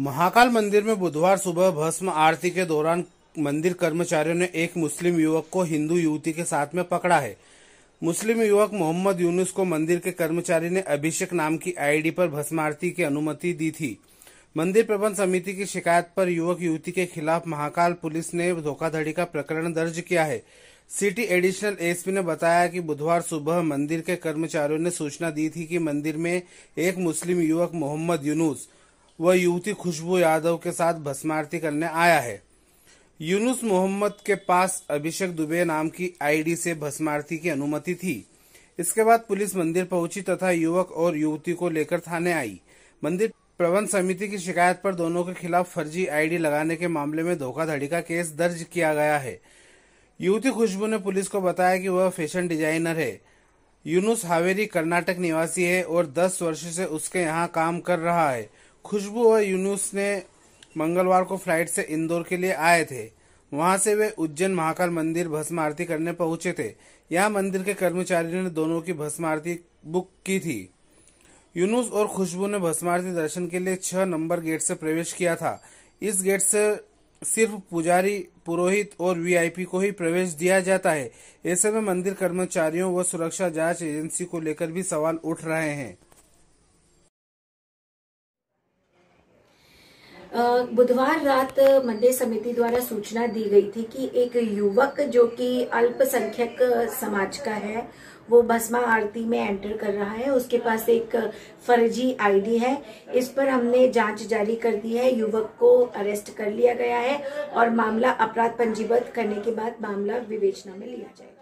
महाकाल मंदिर में बुधवार सुबह भस्म आरती के दौरान मंदिर कर्मचारियों ने एक मुस्लिम युवक को हिंदू युवती के साथ में पकड़ा है मुस्लिम युवक मोहम्मद यूनुस को मंदिर के कर्मचारी ने अभिषेक नाम की आईडी पर भस्म आरती की अनुमति दी थी मंदिर प्रबंध समिति की शिकायत पर युवक युवती के खिलाफ महाकाल पुलिस ने धोखाधड़ी का प्रकरण दर्ज किया है सिटी एडिशनल एसपी ने बताया कि बुधवार सुबह मंदिर के कर्मचारियों ने सूचना दी थी कि मंदिर में एक मुस्लिम युवक मोहम्मद यूनुस वह युवती खुशबू यादव के साथ भस्मारती करने आया है यूनुस मोहम्मद के पास अभिषेक दुबे नाम की आईडी से भस्मारती की अनुमति थी इसके बाद पुलिस मंदिर पहुंची तथा युवक और युवती को लेकर थाने आई मंदिर प्रबंध समिति की शिकायत पर दोनों के खिलाफ फर्जी आईडी लगाने के मामले में धोखाधड़ी का केस दर्ज किया गया है युवती खुशबू ने पुलिस को बताया कि वह फैशन डिजाइनर है यूनुस हावेरी कर्नाटक निवासी है और 10 वर्ष से उसके यहाँ काम कर रहा है खुशबू और यूनुस ने मंगलवार को फ्लाइट से इंदौर के लिए आए थे वहां से वे उज्जैन महाकाल मंदिर भस्म आरती करने पहुंचे थे यहाँ मंदिर के कर्मचारी ने दोनों की भस्म आरती बुक की थी यूनुस और खुशबू ने भस्म आरती दर्शन के लिए छह नंबर गेट से प्रवेश किया था इस गेट से सिर्फ पुजारी पुरोहित और वीआईपी को ही प्रवेश दिया जाता है ऐसे में मंदिर कर्मचारियों व सुरक्षा जांच एजेंसी को लेकर भी सवाल उठ रहे हैं बुधवार रात मंदिर समिति द्वारा सूचना दी गई थी कि एक युवक जो कि अल्पसंख्यक समाज का है वो भस्मा आरती में एंटर कर रहा है उसके पास एक फर्जी आईडी है इस पर हमने जांच जारी कर दी है युवक को अरेस्ट कर लिया गया है और मामला अपराध पंजीबद्ध करने के बाद मामला विवेचना में लिया जाएगा